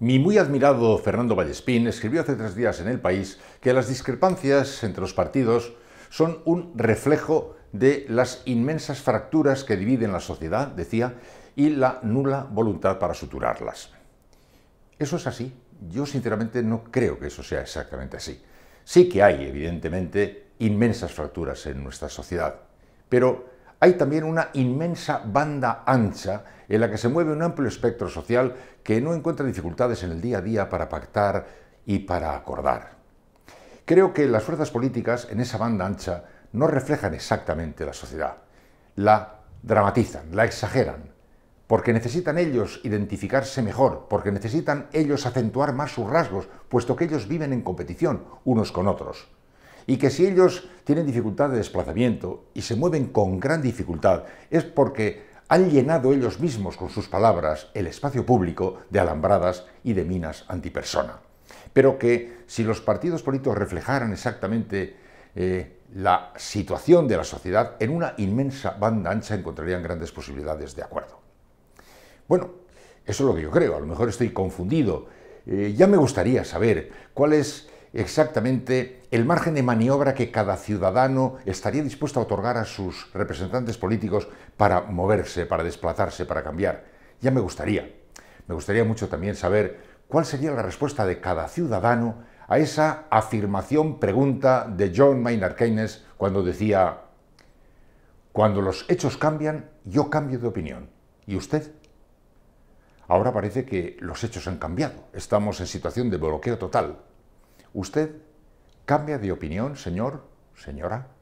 Mi muy admirado Fernando Vallespín escribió hace tres días en El País que las discrepancias entre los partidos son un reflejo de las inmensas fracturas que dividen la sociedad, decía, y la nula voluntad para suturarlas. Eso es así. Yo sinceramente no creo que eso sea exactamente así. Sí que hay, evidentemente, inmensas fracturas en nuestra sociedad, pero hay también una inmensa banda ancha en la que se mueve un amplio espectro social que no encuentra dificultades en el día a día para pactar y para acordar. Creo que las fuerzas políticas en esa banda ancha no reflejan exactamente la sociedad, la dramatizan, la exageran, porque necesitan ellos identificarse mejor, porque necesitan ellos acentuar más sus rasgos, puesto que ellos viven en competición unos con otros y que si ellos tienen dificultad de desplazamiento y se mueven con gran dificultad es porque han llenado ellos mismos con sus palabras el espacio público de alambradas y de minas antipersona. Pero que si los partidos políticos reflejaran exactamente eh, la situación de la sociedad, en una inmensa banda ancha encontrarían grandes posibilidades de acuerdo. Bueno, eso es lo que yo creo, a lo mejor estoy confundido. Eh, ya me gustaría saber cuál es exactamente el margen de maniobra que cada ciudadano estaría dispuesto a otorgar a sus representantes políticos para moverse, para desplazarse, para cambiar. Ya me gustaría. Me gustaría mucho también saber cuál sería la respuesta de cada ciudadano a esa afirmación pregunta de John Maynard Keynes cuando decía, cuando los hechos cambian, yo cambio de opinión. ¿Y usted? Ahora parece que los hechos han cambiado. Estamos en situación de bloqueo total. ¿Usted cambia de opinión, señor, señora?